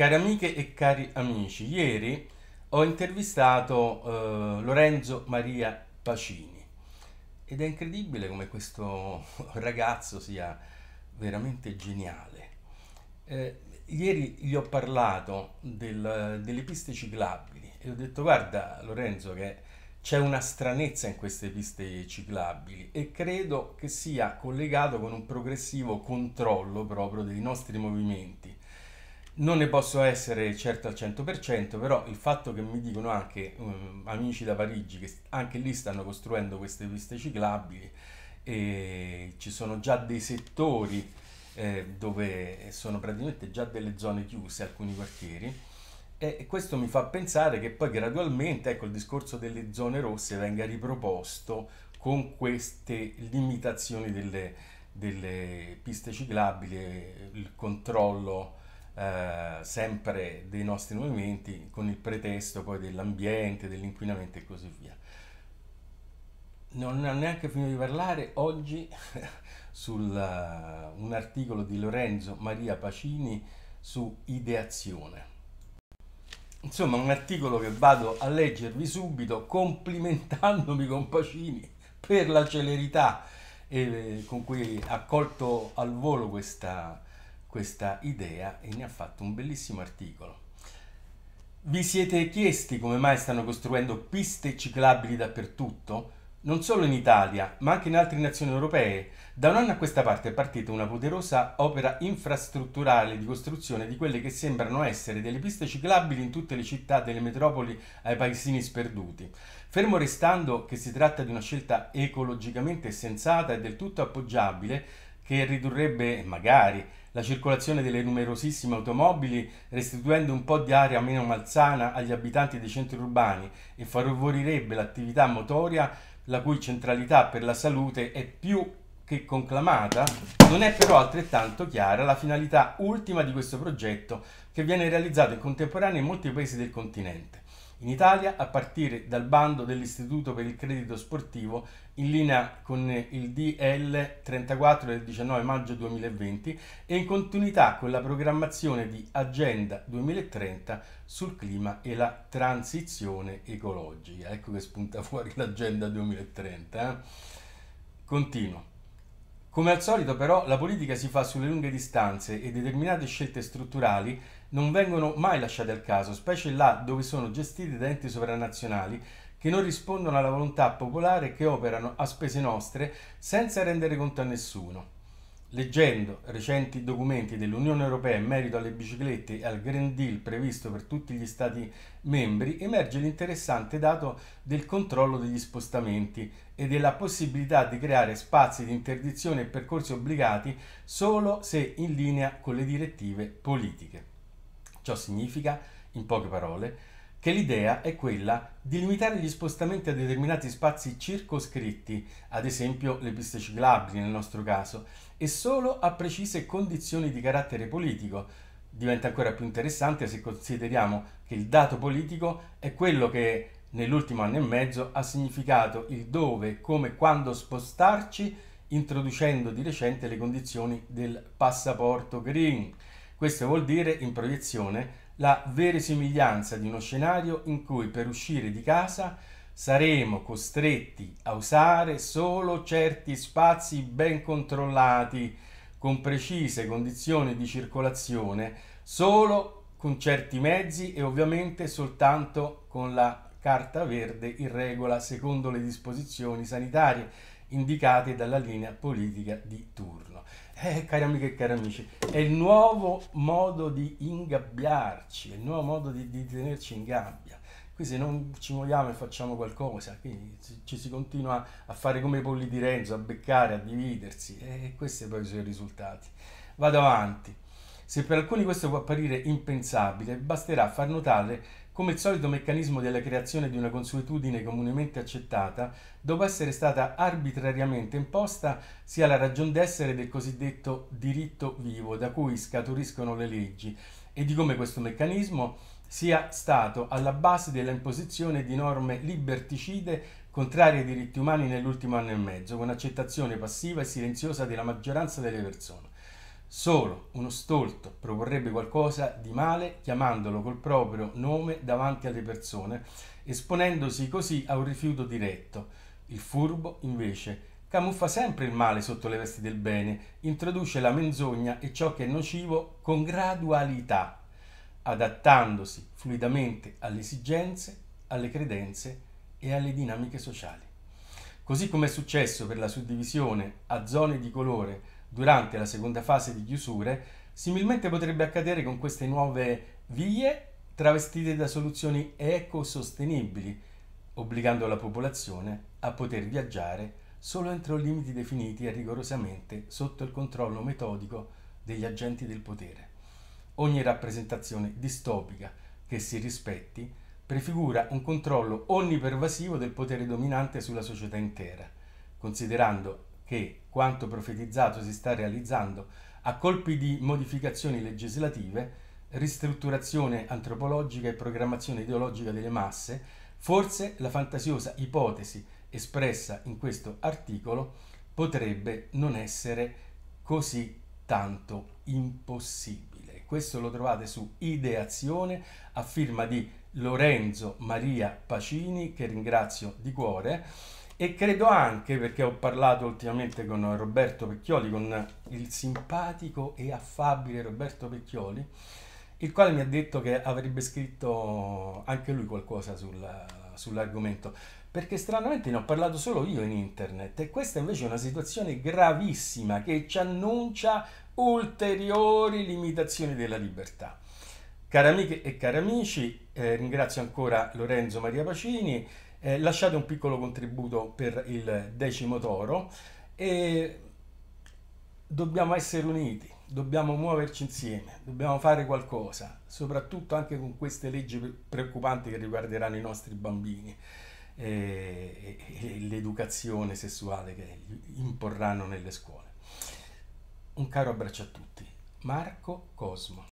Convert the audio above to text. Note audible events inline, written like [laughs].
Cari amiche e cari amici, ieri ho intervistato eh, Lorenzo Maria Pacini ed è incredibile come questo [laughs] ragazzo sia veramente geniale. Eh, ieri gli ho parlato del, delle piste ciclabili e ho detto guarda Lorenzo che c'è una stranezza in queste piste ciclabili e credo che sia collegato con un progressivo controllo proprio dei nostri movimenti non ne posso essere certo al 100%, però il fatto che mi dicono anche um, amici da Parigi che anche lì stanno costruendo queste piste ciclabili e ci sono già dei settori eh, dove sono praticamente già delle zone chiuse alcuni quartieri e questo mi fa pensare che poi gradualmente ecco, il discorso delle zone rosse venga riproposto con queste limitazioni delle, delle piste ciclabili, il controllo eh, sempre dei nostri movimenti con il pretesto poi dell'ambiente, dell'inquinamento e così via. Non ho neanche finito di parlare oggi [laughs] su eh, un articolo di Lorenzo Maria Pacini su ideazione. Insomma, un articolo che vado a leggervi subito complimentandomi con Pacini per la celerità eh, con cui ha colto al volo questa, questa idea e ne ha fatto un bellissimo articolo. Vi siete chiesti come mai stanno costruendo piste ciclabili dappertutto? Non solo in Italia, ma anche in altre nazioni europee. Da un anno a questa parte è partita una poderosa opera infrastrutturale di costruzione di quelle che sembrano essere delle piste ciclabili in tutte le città delle metropoli ai paesini sperduti. Fermo restando che si tratta di una scelta ecologicamente sensata e del tutto appoggiabile, che ridurrebbe magari la circolazione delle numerosissime automobili, restituendo un po' di aria meno malsana agli abitanti dei centri urbani e favorirebbe l'attività motoria, la cui centralità per la salute è più che conclamata, non è però altrettanto chiara la finalità ultima di questo progetto che viene realizzato in contemporanea in molti paesi del continente in Italia a partire dal bando dell'Istituto per il Credito Sportivo in linea con il DL 34 del 19 maggio 2020 e in continuità con la programmazione di Agenda 2030 sul clima e la transizione ecologica. Ecco che spunta [laughs] fuori l'Agenda 2030. Eh? Continuo. Come al solito però la politica si fa sulle lunghe distanze e determinate scelte strutturali non vengono mai lasciate al caso, specie là dove sono gestite da enti sovranazionali che non rispondono alla volontà popolare e che operano a spese nostre senza rendere conto a nessuno. Leggendo recenti documenti dell'Unione Europea in merito alle biciclette e al Green Deal previsto per tutti gli Stati membri, emerge l'interessante dato del controllo degli spostamenti e della possibilità di creare spazi di interdizione e percorsi obbligati solo se in linea con le direttive politiche. Ciò significa, in poche parole, che l'idea è quella di limitare gli spostamenti a determinati spazi circoscritti, ad esempio le piste ciclabili nel nostro caso, e solo a precise condizioni di carattere politico. Diventa ancora più interessante se consideriamo che il dato politico è quello che nell'ultimo anno e mezzo ha significato il dove, come, quando spostarci, introducendo di recente le condizioni del passaporto green. Questo vuol dire in proiezione la verosimiglianza di uno scenario in cui per uscire di casa saremo costretti a usare solo certi spazi ben controllati, con precise condizioni di circolazione, solo con certi mezzi e ovviamente soltanto con la carta verde in regola secondo le disposizioni sanitarie indicati dalla linea politica di turno. Eh, cari amiche e cari amici, è il nuovo modo di ingabbiarci, è il nuovo modo di, di tenerci in gabbia. Qui se non ci muoviamo e facciamo qualcosa, ci si continua a fare come i polli di Renzo, a beccare, a dividersi e questi poi sono i risultati. Vado avanti. Se per alcuni questo può apparire impensabile, basterà far notare come il solito meccanismo della creazione di una consuetudine comunemente accettata, dopo essere stata arbitrariamente imposta, sia la ragion d'essere del cosiddetto diritto vivo, da cui scaturiscono le leggi, e di come questo meccanismo sia stato alla base dell'imposizione di norme liberticide contrarie ai diritti umani nell'ultimo anno e mezzo, con accettazione passiva e silenziosa della maggioranza delle persone. Solo uno stolto proporrebbe qualcosa di male chiamandolo col proprio nome davanti alle persone, esponendosi così a un rifiuto diretto. Il furbo, invece, camuffa sempre il male sotto le vesti del bene, introduce la menzogna e ciò che è nocivo con gradualità, adattandosi fluidamente alle esigenze, alle credenze e alle dinamiche sociali. Così come è successo per la suddivisione a zone di colore durante la seconda fase di chiusure, similmente potrebbe accadere con queste nuove vie travestite da soluzioni ecosostenibili, obbligando la popolazione a poter viaggiare solo entro limiti definiti e rigorosamente sotto il controllo metodico degli agenti del potere. Ogni rappresentazione distopica che si rispetti prefigura un controllo onnipervasivo del potere dominante sulla società intera, considerando che quanto profetizzato si sta realizzando a colpi di modificazioni legislative, ristrutturazione antropologica e programmazione ideologica delle masse, forse la fantasiosa ipotesi espressa in questo articolo potrebbe non essere così tanto impossibile. Questo lo trovate su Ideazione a firma di Lorenzo Maria Pacini, che ringrazio di cuore e credo anche perché ho parlato ultimamente con Roberto Pecchioli, con il simpatico e affabile Roberto Pecchioli, il quale mi ha detto che avrebbe scritto anche lui qualcosa sul, sull'argomento, perché stranamente ne ho parlato solo io in internet e questa invece è una situazione gravissima che ci annuncia ulteriori limitazioni della libertà. Cari amiche e cari amici, eh, ringrazio ancora Lorenzo Maria Pacini. Eh, lasciate un piccolo contributo per il decimo toro e dobbiamo essere uniti, dobbiamo muoverci insieme, dobbiamo fare qualcosa, soprattutto anche con queste leggi preoccupanti che riguarderanno i nostri bambini e, eh, e, e l'educazione sessuale che imporranno nelle scuole. Un caro abbraccio a tutti. Marco Cosmo.